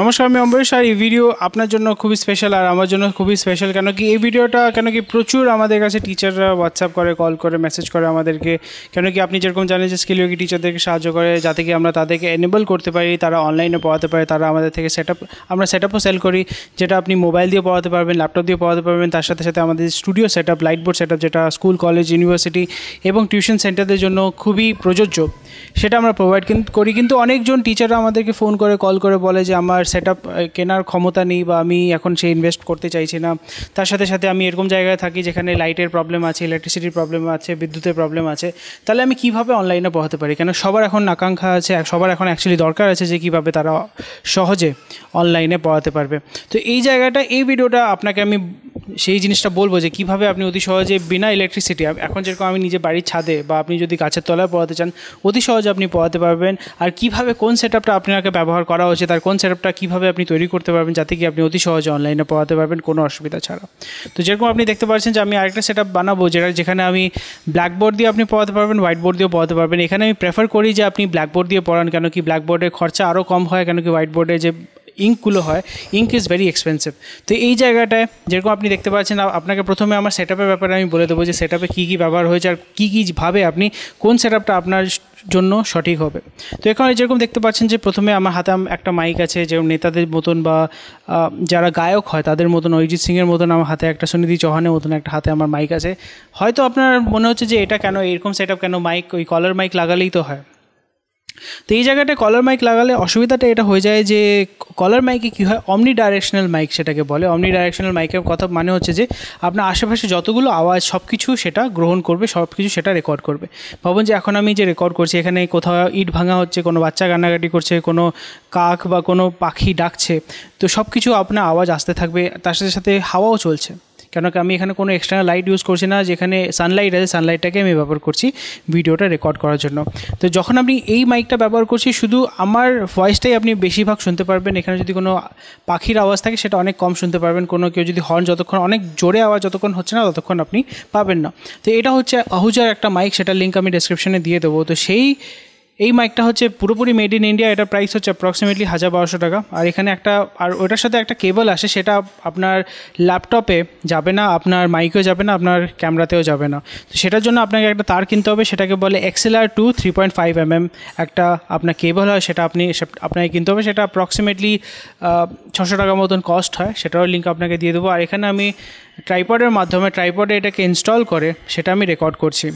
নমস্কার আমি অম্বরীশ আর এই ভিডিও আপনার জন্য খুবই স্পেশাল আর আমার জন্য খুবই স্পেশাল কেন কি এই ভিডিওটা কেন কি প্রচুর আমাদের কাছে টিচাররা হোয়াটসঅ্যাপ করে কল করে মেসেজ করে আমাদেরকে কেন কি আপনি যেরকম জানেন যে স্কিল ইউকি টিচারদেরকে সাহায্য করে যাতে কি আমরা তাদেরকে এনেবল করতে পারি তারা অনলাইনে পড়াতে পারে তারা আমাদের থেকে সেট আমরা সেট আপও সেল করি যেটা আপনি মোবাইল দিয়ে পড়াতে পারবেন ল্যাপটপ দিয়ে পড়াতে পারবেন তার সাথে সাথে আমাদের studio set up lightboard set up যেটা স্কুল কলেজ ইউনিভার্সিটি এবং টিউশন সেন্টারদের জন্য খুবই প্রযোজ্য সেটা আমরা প্রোভাইড করি কিন্তু অনেকজন টিচাররা আমাদেরকে ফোন করে কল করে বলে যে আমার আমার সেট কেনার ক্ষমতা নেই বা আমি এখন সে ইনভেস্ট করতে চাইছি না তার সাথে সাথে আমি এরকম জায়গায় থাকি যেখানে লাইটের প্রবলেম আছে ইলেকট্রিসিটির প্রবলেম আছে বিদ্যুতের প্রবলেম আছে তাহলে আমি কিভাবে অনলাইনে পড়াতে পারি কেন সবার এখন আকাঙ্ক্ষা আছে সবার এখন অ্যাকচুয়ালি দরকার আছে যে কীভাবে তারা সহজে অনলাইনে পড়াতে পারবে তো এই জায়গাটা এই ভিডিওটা আপনাকে আমি সেই জিনিসটা বলবো যে কিভাবে আপনি অতি সহজে বিনা ইলেকট্রিসিটি এখন যেরকম আমি নিজে বাড়ির ছাদে বা আপনি যদি গাছের তলায় পড়াতে চান অতি সহজে আপনি পড়াতে পারবেন আর কিভাবে কোন সেট আপটা আপনাকে ব্যবহার করা উচিত আর কোন সেট আপটা কীভাবে আপনি তৈরি করতে পারবেন যাতে কি আপনি অতি সহজে অনলাইনে পড়াতে পারবেন কোনো অসুবিধা ছাড়া তো যেরকম আপনি দেখতে পাচ্ছেন যে আমি আরেকটা সেট আপ বানাবো যেটা যেখানে আমি ব্ল্যাকবোর্ড দিয়ে আপনি পড়াতে পারবেন হোয়াইট বোর্ড দিয়েও পড়াতে পারবেন এখানে আমি প্রেফার করি যে আপনি ব্ল্যাকবোর্ড দিয়ে পড়ান কেন কি ব্ল্যাকবোর্ডের খরচা আরও কম হয় কেন কি হোয়াইট বোর্ডে যে ইঙ্কগুলো হয় ইঙ্ক ইজ ভেরি এক্সপেন্সিভ তো এই জায়গাটায় যেরকম আপনি দেখতে পাচ্ছেন আপনাকে প্রথমে আমার সেট ব্যাপারে আমি বলে দেবো যে সেট আপে কী কী ব্যবহার হয়েছে আর কী কী ভাবে আপনি কোন সেট আপনার জন্য সঠিক হবে তো এখানে যেরকম দেখতে পাচ্ছেন যে প্রথমে আমার হাতে একটা মাইক আছে যেরকম নেতাদের মতন বা যারা গায়ক হয় তাদের মতন অরিজিৎ সিংয়ের মতন আমার হাতে একটা সুনিধি চৌহানের মতন একটা হাতে আমার মাইক আছে হয়তো আপনার মনে হচ্ছে যে এটা কেন এরকম সেট কেন মাইক ওই কলার মাইক লাগালেই তো হয় তো এই জায়গাটায় কলার মাইক লাগালে অসুবিধাটা এটা হয়ে যায় যে কলার মাইকে কী হয় অমনি ডাইরেকশনাল মাইক সেটাকে বলে অমনি ডাইরেকশনাল মাইকের কথা মানে হচ্ছে যে আপনার আশেপাশে যতগুলো আওয়াজ সব কিছু সেটা গ্রহণ করবে সব কিছু সেটা রেকর্ড করবে ভাবুন যে এখন আমি যে রেকর্ড করছি এখানে কোথাও ইট ভাঙা হচ্ছে কোনো বাচ্চা কান্নাকাটি করছে কোনো কাক বা কোনো পাখি ডাকছে তো সব কিছু আপনার আওয়াজ আসতে থাকবে তার সাথে সাথে হাওয়াও চলছে কেন আমি এখানে কোনো এক্সটার্নাল লাইট ইউজ করছি না যেখানে সানলাইট আছে সানলাইটটাকে আমি ব্যবহার করছি ভিডিওটা রেকর্ড করার জন্য তো যখন আপনি এই মাইকটা ব্যবহার করছি শুধু আমার ভয়েসটাই আপনি বেশিরভাগ শুনতে পারবেন এখানে যদি কোনো পাখির আওয়াজ থাকে সেটা অনেক কম শুনতে পারবেন কোনো কেউ যদি হর্ন যতক্ষণ অনেক জোরে আওয়াজ যতক্ষণ হচ্ছে না ততক্ষণ আপনি পাবেন না তো এটা হচ্ছে আহুজার একটা মাইক সেটা লিঙ্ক আমি ডেসক্রিপশনে দিয়ে দেবো তো সেই এই মাইকটা হচ্ছে পুরোপুরি মেড ইন ইন্ডিয়া এটার প্রাইস হচ্ছে অ্যাপ্রক্সিমেটলি হাজার বারোশো টাকা আর এখানে একটা আর ওটার সাথে একটা কেবল আসে সেটা আপনার ল্যাপটপে যাবে না আপনার মাইকেও যাবে না আপনার ক্যামেরাতেও যাবে না তো সেটার জন্য আপনাকে একটা তার কিনতে হবে সেটাকে বলে XLR to three point five MM এম একটা আপনার কেবল হয় সেটা আপনি আপনাকে কিনতে হবে সেটা অ্যাপ্রক্সিমেটলি ছশো টাকার মতন কস্ট হয় সেটারও লিঙ্ক আপনাকে দিয়ে দেবো আর এখানে আমি ট্রাইপডের মাধ্যমে ট্রাইপডে এটাকে ইনস্টল করে সেটা আমি রেকর্ড করছি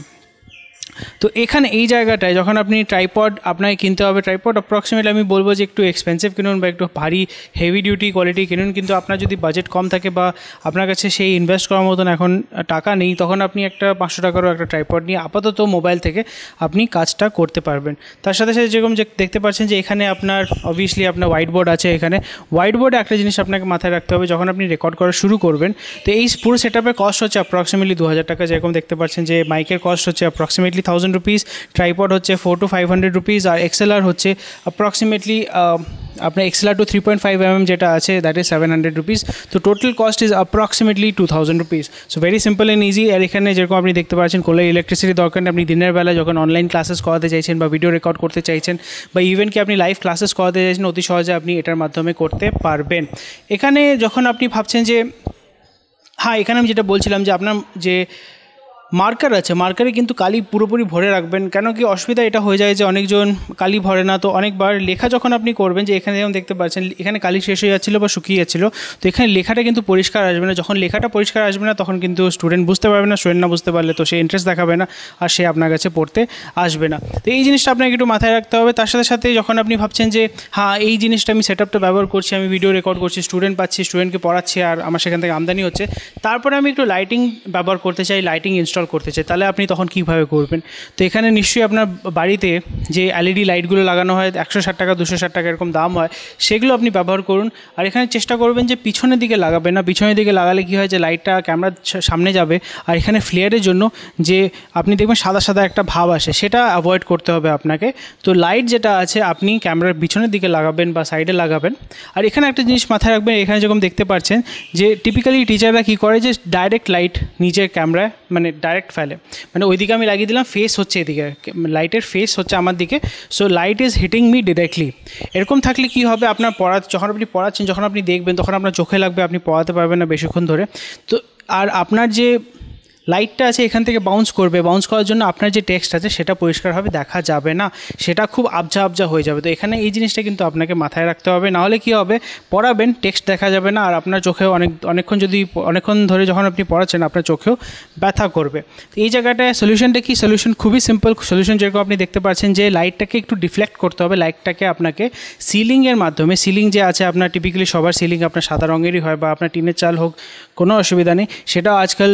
তো এখানে এই জায়গাটায় যখন আপনি ট্রাইপড আপনাকে কিনতে হবে ট্রাইপড অ্যাপ্রক্সিমেটলি আমি বলবো যে একটু এক্সপেন্সিভ কিনুন বা একটু ভারী হেভি ডিউটি কোয়ালিটি কিনুন কিন্তু আপনার যদি বাজেট কম থাকে বা আপনার কাছে সেই ইনভেস্ট করার মতন এখন টাকা নেই তখন আপনি একটা পাঁচশো টাকারও একটা ট্রাইপড নিয়ে আপাতত মোবাইল থেকে আপনি কাজটা করতে পারবেন তার সাথে সাথে যেরকম যে দেখতে পাচ্ছেন যে এখানে আপনার অবভিয়াসলি আপনার হোয়াইট বোর্ড আছে এখানে হোয়াইট বোর্ডে একটা জিনিস আপনাকে মাথায় রাখতে হবে যখন আপনি রেকর্ড করা শুরু করবেন তো এই পুরো সেট কস্ট হচ্ছে অ্যাপ্রক্সিমেটলি দু হাজার টাকা যেরকম দেখতে পাচ্ছেন যে মাইকের কস্ট হচ্ছে approximately thousand thousand rupees tripod হচ্ছে four to five hundred rupees আর এক্সেলার হচ্ছে অ্যাপ্রক্সিমেটলি আপনার XLR to three point five MM এম যেটা আছে that is seven hundred rupees তো total cost is approximately two thousand rupees so very simple and easy আর এখানে যেরকম আপনি দেখতে পাচ্ছেন কোনো ইলেকট্রিসিটি দরকার নেই আপনি দিনের বেলা যখন অনলাইন ক্লাসেস করাতে চাইছেন বা ভিডিও রেকর্ড করতে চাইছেন বা ইভেন কি আপনি লাইভ ক্লাসেস করাতে চাইছেন অতি সহজে আপনি এটার মাধ্যমে করতে পারবেন এখানে যখন আপনি ভাবছেন যে হ্যাঁ এখানে আমি যেটা বলছিলাম যে আপনার যে মার্কার আছে মার্কারে কিন্তু কালি পুরোপুরি ভরে রাখবেন কেন কি অসুবিধা এটা হয়ে যায় যে অনেকজন কালি ভরে না তো অনেকবার লেখা যখন আপনি করবেন যে এখানে যেমন দেখতে পাচ্ছেন এখানে কালি শেষ হয়ে যাচ্ছিলো বা শুকিয়ে যাচ্ছিলো তো এখানে লেখাটা কিন্তু পরিষ্কার আসবে না যখন লেখাটা পরিষ্কার আসবে না তখন কিন্তু স্টুডেন্ট বুঝতে পারবে না স্টুডেন্ট না বুঝতে পারলে তো সে ইন্টারেস্ট দেখাবে না আর সে আপনার কাছে পড়তে আসবে না তো এই জিনিসটা আপনাকে একটু মাথায় রাখতে হবে তার সাথে সাথে যখন আপনি ভাবছেন যে হ্যাঁ এই জিনিসটা আমি সেট আপটা ব্যবহার করছি আমি ভিডিও রেকর্ড করছি স্টুডেন্ট পাচ্ছি স্টুডেন্টকে পড়াচ্ছি আর আমার সেখান থেকে আমদানি হচ্ছে তারপরে আমি একটু লাইটিং ব্যবহার করতে চাই লাইটিং ইনস্টল ইনস্টল করতে চাই তাহলে আপনি তখন কীভাবে করবেন তো এখানে নিশ্চয়ই আপনার বাড়িতে যে এলইডি লাইটগুলো e লাগানো হয় একশো ষাট টাকা দুশো ষাট টাকা এরকম দাম হয় সেগুলো আপনি ব্যবহার করুন আর এখানে চেষ্টা করবেন যে পিছনের দিকে লাগাবেন না পিছনের দিকে লাগালে কী হয় যে লাইটটা ক্যামেরার সামনে যাবে আর এখানে ফ্লেয়ারের জন্য যে আপনি দেখবেন সাদা সাদা একটা ভাব আসে সেটা অ্যাভয়েড করতে হবে আপনাকে তো লাইট যেটা আছে আপনি ক্যামেরার পিছনের দিকে লাগাবেন বা সাইডে লাগাবেন আর এখানে একটা জিনিস মাথায় রাখবেন এখানে যেরকম দেখতে পাচ্ছেন যে টিপিক্যালি টিচাররা কী করে যে ডাইরেক্ট লাইট নিজের ক্যামেরায় মানে ডাইরেক্ট ফেলে মানে ওইদিকে আমি লাগিয়ে দিলাম ফেস হচ্ছে এদিকে লাইটের ফেস হচ্ছে আমার দিকে so light is hitting me directly এরকম থাকলে কি হবে আপনার পড়া যখন আপনি পড়াচ্ছেন যখন আপনি দেখবেন তখন আপনার চোখে লাগবে আপনি পড়াতে পারবেন না বেশিক্ষণ ধরে তো আর আপনার যে লাইটটা আছে এখান থেকে বাউন্স করবে বাউন্স করার জন্য আপনার যে টেক্সট আছে সেটা পরিষ্কারভাবে দেখা যাবে না সেটা খুব আবজা আবজা হয়ে যাবে তো এখানে এই জিনিসটা কিন্তু আপনাকে মাথায় রাখতে হবে নাহলে কি হবে পড়াবেন টেক্সট দেখা যাবে না আর আপনার চোখেও অনেক অনেকক্ষণ যদি অনেকক্ষণ ধরে যখন আপনি পড়াচ্ছেন আপনার চোখেও ব্যথা করবে তো এই জায়গাটায় সলিউশনটা কি সলিউশন খুবই সিম্পল সলিউশন যেরকম আপনি দেখতে পাচ্ছেন যে লাইটটাকে একটু ডিফ্লেক্ট করতে হবে লাইটটাকে আপনাকে সিলিংয়ের মাধ্যমে সিলিং যে আছে আপনার টিপিক্যালি সবার সিলিং আপনার সাদা রঙেরই হয় বা আপনার টিনের চাল হোক কোনো অসুবিধা নেই সেটা আজকাল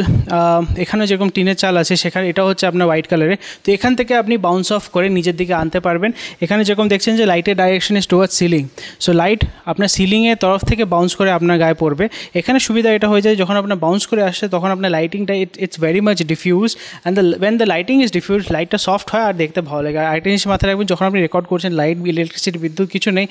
এখানে যেরকম টিনের চাল আছে সেখানে এটা হচ্ছে আপনার হোয়াইট কালারের তো এখান থেকে আপনি বাউন্স অফ করে নিজের দিকে আনতে পারবেন এখানে যেরকম দেখছেন যে লাইটের direction is toward ceiling so light আপনার সিলিংয়ের তরফ থেকে বাউন্স করে আপনার গায়ে পড়বে এখানে সুবিধা এটা হয়ে যায় যখন আপনার বাউন্স করে আসছে তখন আপনার লাইটিংটা it it's very much diffuse and the when the lighting is diffuse লাইটটা সফট হয় আর দেখতে ভালো লাগে আর আরেকটা জিনিস মাথায় রাখবেন যখন আপনি রেকর্ড করছেন লাইট ইলেকট্রিসিটি বিদ্যুৎ কিছু নেই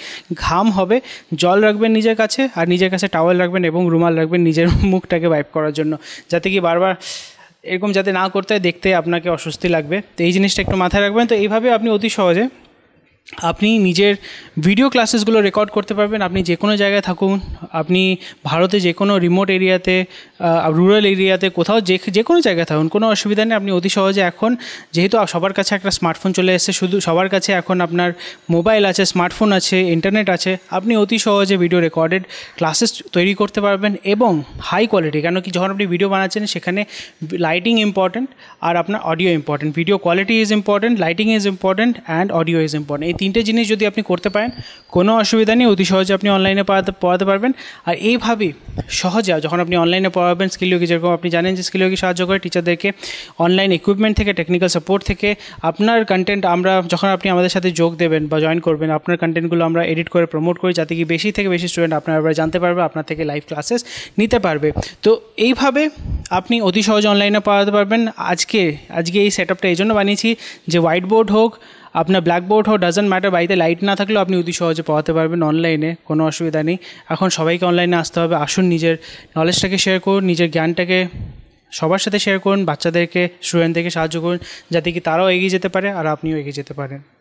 ঘাম হবে জল রাখবেন নিজের কাছে আর নিজের কাছে টাওয়েল রাখবেন এবং রুমাল রাখবেন নিজের মুখটাকে ওয়াইপ করার জন্য যাতে কি বারবার এরকম যাতে না করতে দেখতে আপনাকে অস্বস্তি লাগবে তো এই জিনিসটা একটু মাথায় রাখবেন তো এইভাবে আপনি অতি সহজে আপনি নিজের ভিডিও ক্লাসেসগুলো রেকর্ড করতে পারবেন আপনি যে কোনো জায়গায় থাকুন আপনি ভারতে যে কোনো রিমোট এরিয়াতে রুরাল এরিয়াতে কোথাও যে যে কোনো জায়গায় থাকুন কোনো অসুবিধা নেই আপনি অতি সহজে এখন যেহেতু সবার কাছে একটা স্মার্টফোন চলে এসেছে শুধু সবার কাছে এখন আপনার মোবাইল আছে স্মার্টফোন আছে ইন্টারনেট আছে আপনি অতি সহজে ভিডিও রেকর্ডেড ক্লাসেস তৈরি করতে পারবেন এবং হাই কোয়ালিটি কেন কি যখন আপনি ভিডিও বানাচ্ছেন সেখানে লাইটিং ইম্পর্ট্যান্ট আর আপনার audio important video quality is important lighting is important and audio is important এই তিনটে জিনিস যদি আপনি করতে পারেন কোনো অসুবিধা নেই অতি সহজে আপনি অনলাইনে পড়াতে পড়াতে পারবেন আর এইভাবেই সহজে যখন আপনি অনলাইনে পড়াবেন স্কিল ইয়োগি যেরকম আপনি জানেন যে স্কিল সাহায্য করে টিচারদেরকে অনলাইন ইকুইপমেন্ট থেকে টেকনিক্যাল সাপোর্ট থেকে আপনার কন্টেন্ট আমরা যখন আপনি আমাদের সাথে যোগ দেবেন বা জয়েন করবেন আপনার কন্টেন্টগুলো আমরা এডিট করে প্রমোট করি যাতে কি বেশি থেকে বেশি স্টুডেন্ট আপনার ব্যাপারে জানতে পারবে আপনার থেকে লাইভ ক্লাসেস নিতে পারবে তো এইভাবে আপনি অতি সহজে অনলাইনে পড়াতে পারবেন আজকে আজকে এই সেট আপটা এই জন্য বানিয়েছি যে হোয়াইট বোর্ড হোক আপনার ব্ল্যাকবোর্ড হোক ডাজেন্ট ম্যাটার বাড়িতে লাইট না থাকলেও আপনি অতি সহজে পড়াতে পারবেন অনলাইনে কোনো অসুবিধা নেই এখন সবাইকে অনলাইনে আসতে হবে আসুন নিজের নলেজটাকে শেয়ার করুন নিজের জ্ঞানটাকে সবার সাথে শেয়ার করুন বাচ্চাদেরকে স্টুডেন্টদেরকে সাহায্য করুন যাতে কি তারাও এগিয়ে যেতে পারে আর আপনিও এগিয়ে যেতে পারেন